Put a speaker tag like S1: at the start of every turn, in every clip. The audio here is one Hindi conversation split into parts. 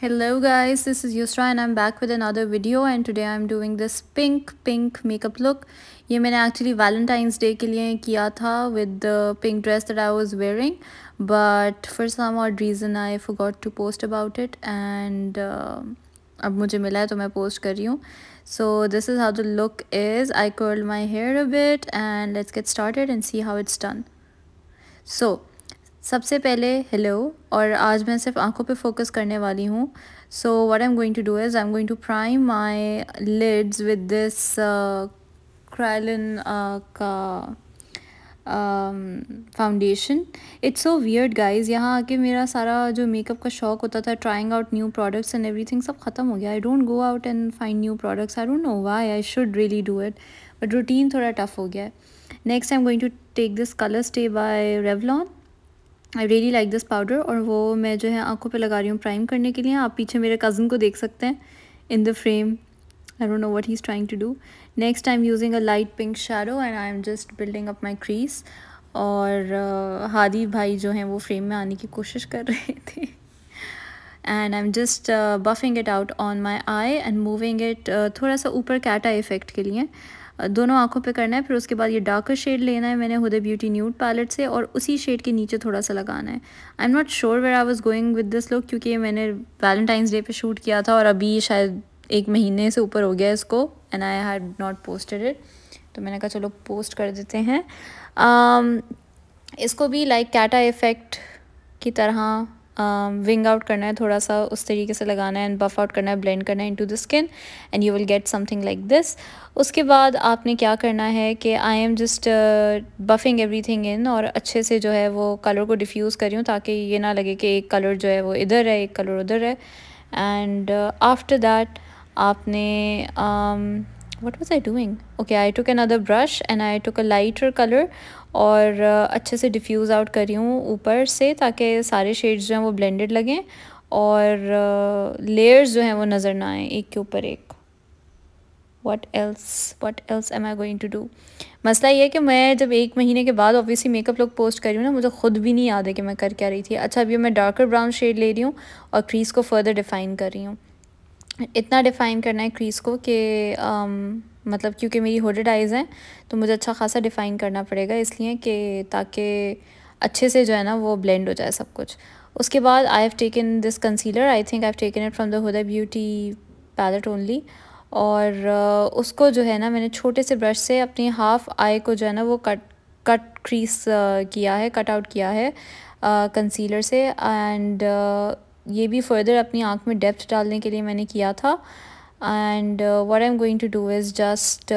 S1: hello guys this is Yusra and I'm back with another video and today I'm doing this pink pink makeup look Ye मैंने actually Valentine's Day ke liye किया tha with the pink dress that I was wearing but for some odd reason I forgot to post about it and uh, अब मुझे मिला है तो मैं post कर रही हूँ so this is how the look is I curled my hair a bit and let's get started and see how it's done so सबसे पहले हेलो और आज मैं सिर्फ आंखों पे फोकस करने वाली हूँ so what I am going to do is I am going to prime my lids with this Kryolan का foundation it's so weird guys यहाँ आके मेरा सारा जो मेकअप का शौक होता था trying out new products and everything सब ख़त्म हो गया I don't go out and find new products I don't know why I should really do it but routine थोड़ा टफ हो गया है next I am going to take this colour stay bye Revlon I really like this powder और वो मैं जो है आंखों पे लगा रही हूँ प्राइम करने के लिए आप पीछे मेरे कज़न को देख सकते हैं in the frame I don't know what he is trying to do next I am using a light pink shadow and I am just building up my crease और uh, हादी भाई जो हैं वो फ्रेम में आने की कोशिश कर रहे थे and I am just buffing it out on my eye and moving it थोड़ा सा ऊपर कैटा इफ़ेक्ट के लिए दोनों आँखों पे करना है फिर उसके बाद ये डार्कर शेड लेना है मैंने हुदे ब्यूटी न्यूड पैलेट से और उसी शेड के नीचे थोड़ा सा लगाना है I am not sure where I was going with this look क्योंकि मैंने वैलेंटाइंस डे पे शूट किया था और अभी शायद एक महीने से ऊपर हो गया इसको and I had not posted it तो मैंने कहा चलो पोस्ट कर देते हैं um, इसको भी लाइक कैटा इफ़ेक्ट की तरह विंग um, आउट करना है थोड़ा सा उस तरीके से लगाना है एंड बफ आउट करना है ब्लेंड करना है into the skin and you will get something like this उसके बाद आपने क्या करना है कि I am just buffing everything in और अच्छे से जो है वो कलर को डिफ्यूज़ कर रही हूँ ताकि ये ना लगे कि एक कलर जो है वो इधर है एक कलर उधर है एंड आफ्टर दैट आपने um, what was I doing? Okay, I took another brush and I took a lighter color और uh, अच्छे से diffuse out करी हूँ ऊपर से ताकि सारे shades जो हैं वो blended लगें और uh, layers जो हैं वो नज़र ना आएँ एक के ऊपर एक what else what else am I going to do मसला ये है कि मैं जब एक महीने के बाद ऑब्वियसली मेकअप लुक पोस्ट कर रही हूँ ना मुझे खुद भी नहीं याद है कि मैं कर क्या रही थी अच्छा अभी मैं डार्कर ब्राउन शेड ले रही हूँ और क्रीज़ को फर्दर डिफ़ाइन कर रही हूँ इतना डिफ़ाइन करना है क्रीज़ को कि um, मतलब क्योंकि मेरी होडेड आइज़ हैं तो मुझे अच्छा खासा डिफ़ाइन करना पड़ेगा इसलिए कि ताकि अच्छे से जो है ना वो ब्लेंड हो जाए सब कुछ उसके बाद I have taken this concealer I think I have taken it from the Huda Beauty palette only और uh, उसको जो है ना मैंने छोटे से ब्रश से अपनी हाफ़ आई को जो है ना वो कट कट क्रीस किया है कट आउट किया है कंसीलर uh, से एंड ये भी फर्दर अपनी आँख में डेप्थ डालने के लिए मैंने किया था and what I am going to do is just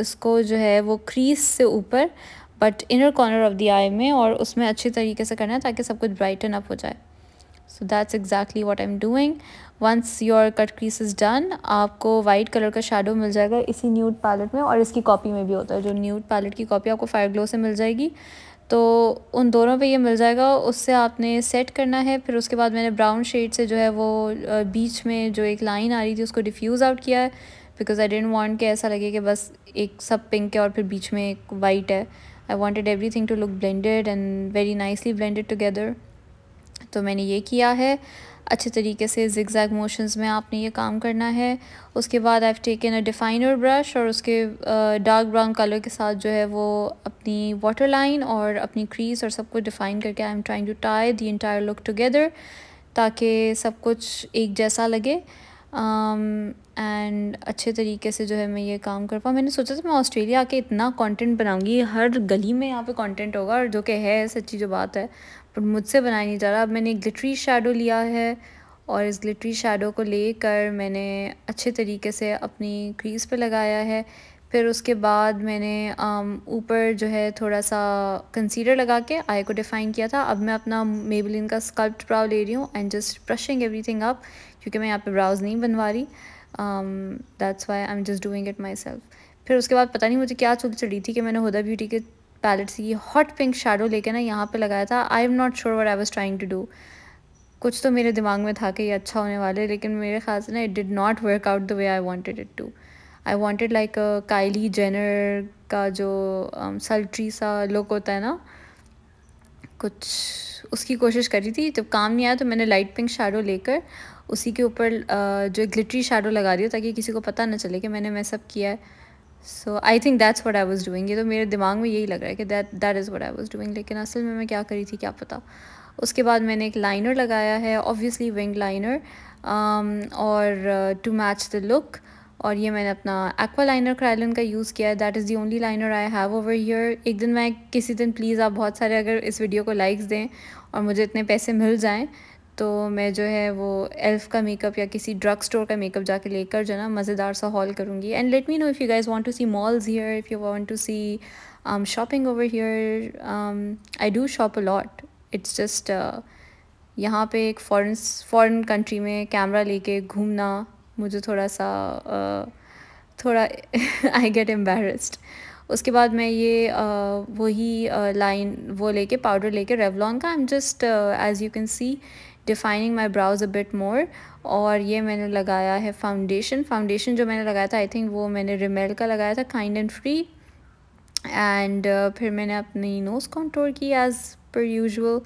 S1: इसको जो है वो क्रीज से ऊपर but inner corner of the eye में और उसमें अच्छी तरीके से करना है ताकि सब कुछ ब्राइटन अप हो जाए so that's exactly what I am doing once your cut crease is done आपको वाइट कलर का शेडो मिल जाएगा इसी न्यूड पैलेट में और इसकी कॉपी में भी होता है जो न्यूड पैलेट की कॉपी आपको फायर ग्लो से मिल जाएगी तो उन दोनों पे ये मिल जाएगा उससे आपने सेट करना है फिर उसके बाद मैंने ब्राउन शेड से जो है वो बीच में जो एक लाइन आ रही थी उसको डिफ्यूज़ आउट किया है बिकॉज आई डेंट वांट के ऐसा लगे कि बस एक सब पिंक है और फिर बीच में एक वाइट है I wanted everything to look blended and very nicely blended together तो मैंने ये किया है अच्छे तरीके से जैग मोशंस में आपने ये काम करना है उसके बाद I taken a definer brush और उसके डार्क ब्राउन कलर के साथ जो है वो अपनी वाटर लाइन और अपनी क्रीज और सब कुछ डिफ़ाइन करके I am trying to tie the entire look together ताकि सब कुछ एक जैसा लगे एंड um, अच्छे तरीके से जो है मैं ये काम कर पाऊँ मैंने सोचा था मैं ऑस्ट्रेलिया आके इतना कंटेंट बनाऊँगी हर गली में यहाँ पे कंटेंट होगा और जो कि है सच्ची जो बात है बट मुझसे बनाया नहीं जा रहा अब मैंने ग्लिटरी शेडो लिया है और इस ग्लिटरी शेडो को लेकर मैंने अच्छे तरीके से अपनी क्रीज पे लगाया है फिर उसके बाद मैंने um, ऊपर जो है थोड़ा सा कंसीलर लगा के आई को डिफ़ाइन किया था अब मैं अपना मेबलिन का स्कल्प्ट ब्राउ ले रही हूँ and just brushing everything up क्योंकि मैं यहाँ पे ब्राउज़ नहीं बनवा रही that's why I am just doing it myself फिर उसके बाद पता नहीं मुझे क्या चुप चढ़ी थी कि मैंने हुदा ब्यूटी के पैलेट से ये हॉट पिंक शेडो लेके ना यहाँ पे लगाया था I am not sure what I was trying to do कुछ तो मेरे दिमाग में था कि ये अच्छा होने वाला है लेकिन मेरे ख्याल से ना it did not work out the way I wanted it to I wanted like Kylie Jenner का जो सल्ट्री um, सा लुक होता है ना कुछ उसकी कोशिश करी थी जब काम नहीं आया तो मैंने लाइट पिंक शेडो लेकर उसी के ऊपर uh, जो ग्लिटरी शेडो लगा दिया ताकि किसी को पता ना चले कि मैंने मैं सब किया है so I think that's what I was doing ये तो मेरे दिमाग में यही लग रहा है कि that that is what I was doing लेकिन असल में मैं क्या करी थी क्या पता उसके बाद मैंने एक लाइनर लगाया है ऑब्वियसली विंग लाइनर और टू मैच द लुक और ये मैंने अपना एक्वा लाइनर क्राइलन का यूज़ किया है that is the only liner I have over here एक दिन मैं किसी दिन प्लीज़ आप बहुत सारे अगर इस वीडियो को लाइक्स दें और मुझे इतने पैसे मिल जाएँ तो मैं जो है वो एल्फ़ का मेकअप या किसी ड्रग स्टोर का मेकअप जाके लेकर जो ना मज़ेदार सा हॉल करूँगी and let me know if you guys want to see malls here if you want to see shopping over here I do shop a lot it's just यहाँ पे एक फॉरन फॉरन कंट्री में कैमरा लेके घूमना मुझे थोड़ा सा uh, थोड़ा आई गेट एम्बेरस्ड उसके बाद मैं ये uh, वही लाइन uh, वो लेके पाउडर लेके रेवलॉन का I am just as you can see defining my brows a bit more और ये मैंने लगाया है फाउंडेशन फाउंडेशन जो मैंने लगाया था आई थिंक वो मैंने रिमेल का लगाया था काइंड एंड फ्री एंड फिर मैंने अपनी नोज़ कॉन्ट्रोल की as per usual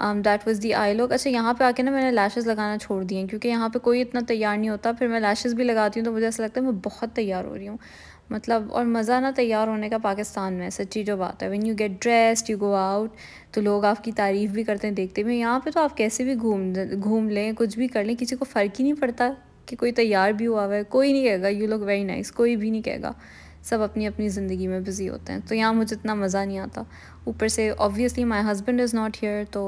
S1: that was the eye look अच्छा यहाँ पे आके ना मैंने लैशेस लगाना छोड़ दिए क्योंकि यहाँ पे कोई इतना तैयार नहीं होता फिर मैं लैशेस भी लगाती हूँ तो मुझे ऐसा लगता है मैं बहुत तैयार हो रही हूँ मतलब और मज़ा ना तैयार होने का पाकिस्तान में सच्ची जो बात है when you get dressed you go out तो लोग आपकी तारीफ़ भी करते हैं देखते हैं यहाँ पर तो आप कैसे भी घूम घूम लें कुछ भी कर लें किसी को फ़र्क ही नहीं पड़ता कि कोई तैयार भी हुआ हुआ है कोई नहीं कहेगा यू लुक वेरी नाइस कोई भी नहीं कहेगा सब अपनी अपनी ज़िंदगी में बिज़ी होते हैं तो यहाँ मुझे इतना मज़ा नहीं आता ऊपर से obviously my husband is not here तो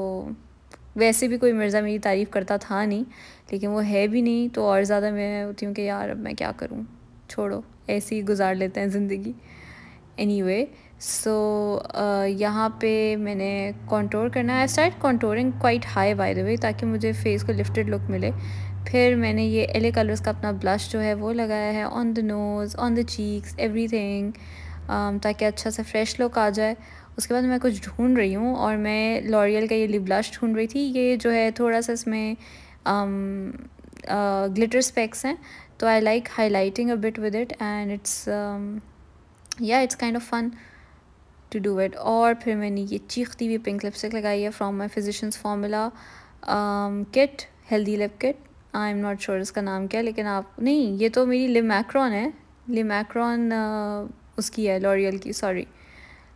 S1: वैसे भी कोई मिर्ज़ा मेरी तारीफ़ करता था नहीं लेकिन वो है भी नहीं तो और ज़्यादा मैं होती हूँ कि यार अब मैं क्या करूँ छोड़ो ऐसे ही गुजार लेते हैं ज़िंदगी एनी वे सो यहाँ पे मैंने कॉन्ट्रोल करना है start contouring quite high by the way ताकि मुझे फेस को लिफ्टेड लुक मिले फिर मैंने ये एले कलर्स का अपना ब्लश जो है वो लगाया है on the nose on the cheeks everything ताकि अच्छा सा फ्रेश लुक आ जाए उसके बाद मैं कुछ ढूंढ रही हूँ और मैं लॉरियल का ये लिप ब्लश ढूंढ रही थी ये जो है थोड़ा सा इसमें ग्लिटर um, स्पेक्स uh, हैं तो I like highlighting a bit with it and it's yeah it's kind of fun to do it और फिर मैंने ये चीखती हुई पिंक लिपस्टिक लगाई है from my physicians formula kit healthy lip kit I am not sure इसका नाम क्या है लेकिन आप नहीं ये तो मेरी लिमैक्रॉन है लिमैक्रॉन उसकी है लॉरियल की सॉरी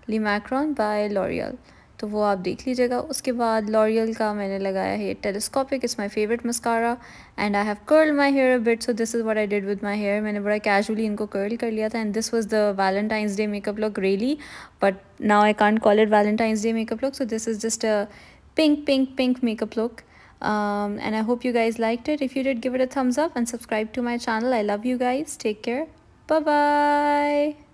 S1: लिमैक्रॉन बाय लॉरियल तो वो आप देख लीजिएगा उसके बाद लॉरियल का मैंने लगाया है telescopic is my favourite mascara and I have curl my hair bit so this is what I did with my hair मैंने बड़ा कैजुअली इनको कर्ल कर लिया था and this was the Valentine's day makeup look really but now I can't call it Valentine's day makeup look so this is just a pink pink pink makeup look um, and I hope you guys liked it. If you did, give it a thumbs up and subscribe to my channel. I love you guys. Take care. Bye-bye.